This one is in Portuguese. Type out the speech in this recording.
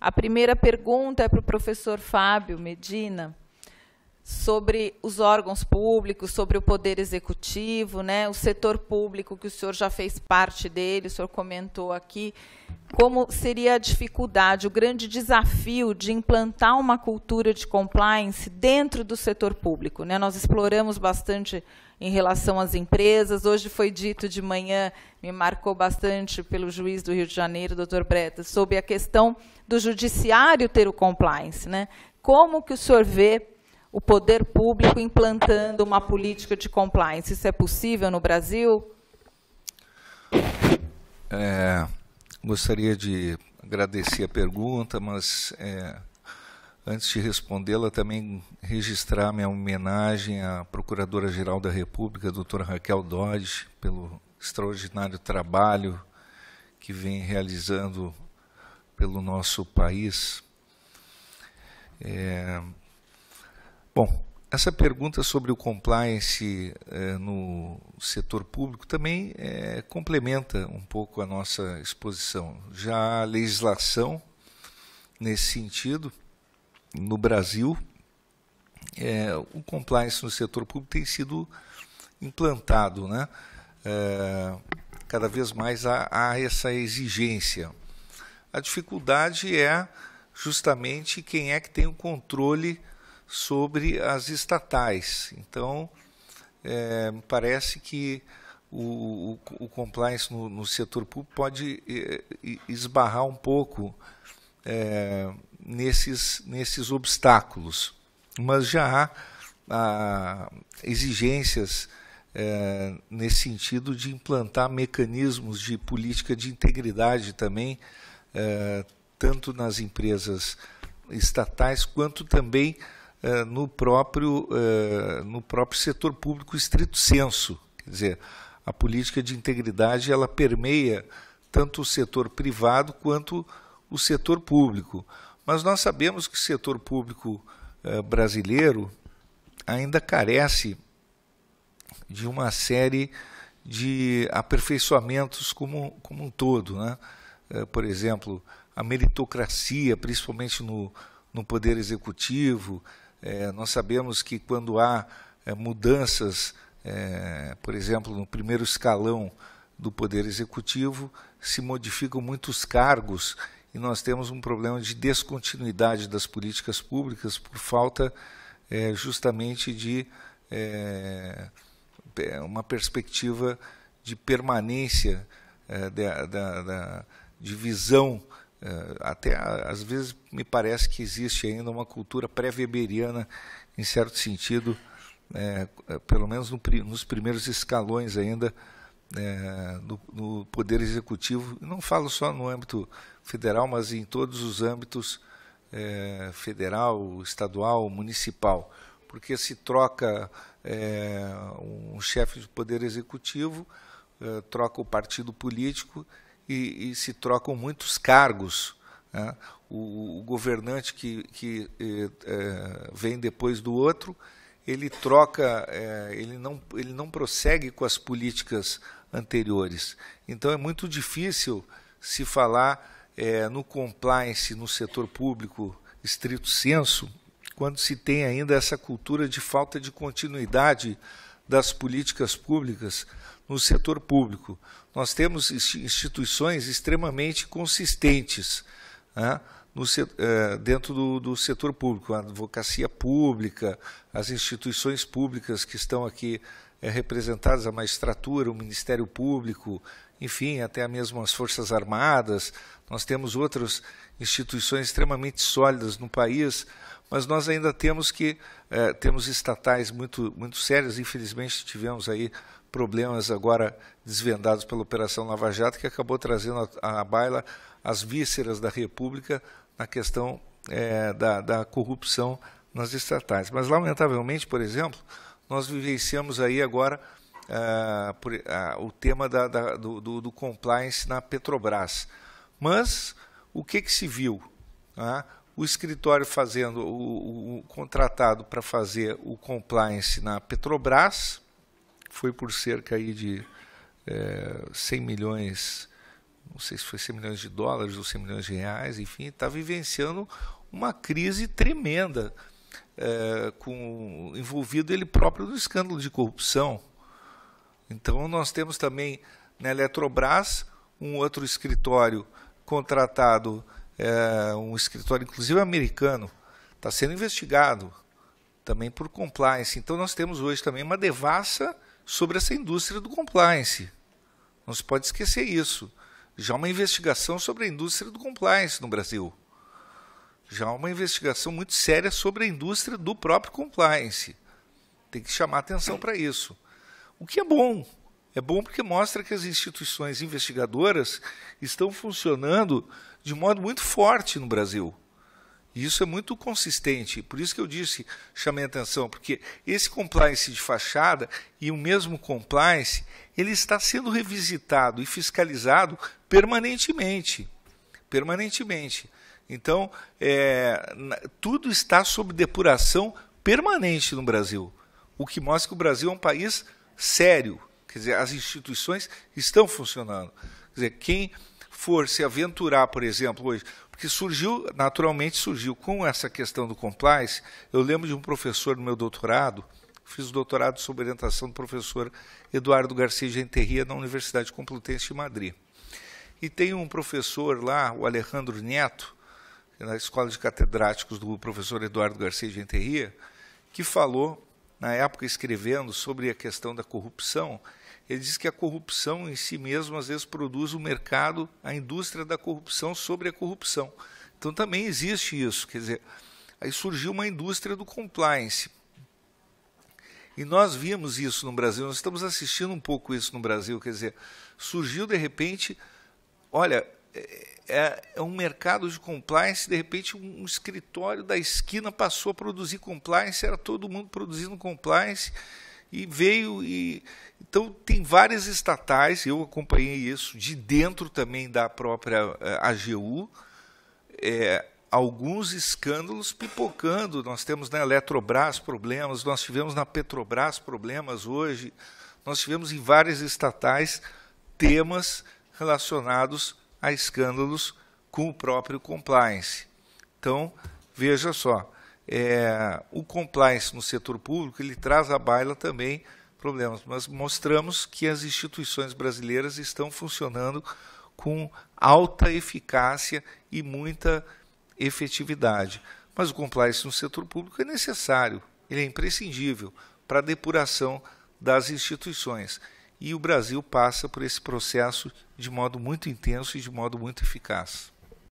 A primeira pergunta é para o professor Fábio Medina sobre os órgãos públicos, sobre o poder executivo, né, o setor público que o senhor já fez parte dele, o senhor comentou aqui, como seria a dificuldade, o grande desafio de implantar uma cultura de compliance dentro do setor público, né? Nós exploramos bastante em relação às empresas. Hoje foi dito de manhã, me marcou bastante pelo juiz do Rio de Janeiro, doutor Breta, sobre a questão do judiciário ter o compliance, né? Como que o senhor vê o poder público implantando uma política de compliance. Isso é possível no Brasil? É, gostaria de agradecer a pergunta, mas é, antes de respondê-la, também registrar minha homenagem à Procuradora-Geral da República, doutora Raquel Dodge, pelo extraordinário trabalho que vem realizando pelo nosso país. É, Bom, essa pergunta sobre o compliance eh, no setor público também eh, complementa um pouco a nossa exposição. Já a legislação nesse sentido, no Brasil, eh, o compliance no setor público tem sido implantado, né? cada vez mais há, há essa exigência. A dificuldade é justamente quem é que tem o controle sobre as estatais. Então, é, parece que o, o, o compliance no, no, setor público pode é, esbarrar um pouco é, nesses, nesses obstáculos. Mas já há, exigências é, nesse sentido de implantar mecanismos de política de integridade também, é, tanto nas empresas estatais quanto também eh, no, próprio, eh, no próprio setor público estrito senso. Quer dizer, a política de integridade ela permeia tanto o setor privado quanto o setor público. Mas nós sabemos que o setor público eh, brasileiro ainda carece de uma série de aperfeiçoamentos como, como um todo. Né? Por exemplo, a meritocracia, principalmente no, no poder executivo, é, nós sabemos que quando há é, mudanças, é, por exemplo, no primeiro escalão do Poder Executivo, se modificam muitos cargos e nós temos um problema de descontinuidade das políticas públicas por falta é, justamente de é, é, uma perspectiva de permanência da, da, de visão eh, até às vezes me parece que existe ainda uma cultura pré-weberiana, em certo sentido, é, pelo menos no, nos primeiros escalões ainda é, Poder Executivo, não falo só no âmbito federal, mas em todos os âmbitos é, federal, estadual, municipal, porque se troca um chefe de Poder Executivo, troca o partido político e, e se trocam muitos cargos. Né? O, o, governante que, que é, vem depois do outro, ele troca, é, ele, não, ele não prossegue com as políticas anteriores. Então é muito difícil se falar é, no compliance no setor público estrito senso, quando se tem ainda essa cultura de falta de continuidade das políticas públicas no setor público. Nós temos instituições extremamente consistentes né, no, é, dentro do, do, setor público, a advocacia pública, as instituições públicas que estão aqui é, representadas, a magistratura, o Ministério Público, enfim, até mesmo as Forças Armadas. Nós temos outras instituições extremamente sólidas no país, mas nós ainda temos que eh, temos estatais muito muito sérias. Infelizmente tivemos aí problemas agora desvendados pela operação Lava Jato que acabou trazendo à baila as vísceras da República na questão eh, da, da corrupção nas estatais. Mas lamentavelmente, por exemplo, nós vivenciamos aí agora eh, por, ah, o tema da, da, do, do, do compliance na Petrobras, mas o que, que se viu? Né? o escritório fazendo o, o contratado para fazer o compliance na Petrobras foi por cerca aí de é, eh, 100 milhões, não sei se foi 100 milhões de dólares ou 100 milhões de reais, enfim, está vivenciando uma crise tremenda, é, com envolvido ele próprio no escândalo de corrupção. Então nós temos também na Eletrobras um outro escritório contratado é, um escritório, inclusive americano, está sendo investigado também por compliance. Então nós temos hoje também uma devassa sobre essa indústria do compliance. Não se pode esquecer isso. Já uma investigação sobre a indústria do compliance no Brasil. Já uma investigação muito séria sobre a indústria do próprio compliance. Tem que chamar atenção para isso. O que é bom, é bom porque mostra que as instituições investigadoras estão funcionando de modo muito forte no Brasil. E isso é muito consistente. Por isso que eu disse, chamei atenção, porque esse compliance de fachada e o mesmo compliance, ele está sendo revisitado e fiscalizado permanentemente. Permanentemente. Então, é, tudo está sob depuração permanente no Brasil, o que mostra que o Brasil é um país sério, Quer dizer, as instituições estão funcionando. Quer dizer, quem for se aventurar, por exemplo, hoje, porque surgiu, naturalmente surgiu com essa questão do compliance. Eu lembro de um professor no meu doutorado, fiz o doutorado sobre orientação do professor Eduardo Garcia Genterria na Universidade Complutense de Madrid. E tem um professor lá, o Alejandro Neto, na Escola de Catedráticos do professor Eduardo Garcia Genterria, que falou, na época escrevendo sobre a questão da corrupção, ele diz que a corrupção em si mesmo às vezes produz o mercado, a indústria da corrupção sobre a corrupção. Então também existe isso, quer dizer, aí surgiu uma indústria do compliance. E nós vimos isso no Brasil, nós estamos assistindo um pouco isso no Brasil, quer dizer, surgiu de repente, olha, é, é, é um mercado de compliance, de repente um, um escritório da esquina passou a produzir compliance, era todo mundo produzindo compliance, e veio e então tem várias estatais, eu acompanhei isso de dentro também da própria eh, AGU, é, eh, alguns escândalos pipocando. Nós temos na né, Eletrobras problemas, nós tivemos na Petrobras problemas hoje, nós tivemos em várias estatais temas relacionados a escândalos com o próprio compliance. Então, veja só é, o compliance no setor público ele traz à baila também problemas, mas mostramos que as instituições brasileiras estão funcionando com alta eficácia e muita efetividade. Mas o compliance no setor público é necessário, ele é imprescindível para a depuração das instituições. E o Brasil passa por esse processo de modo muito intenso e de modo muito eficaz.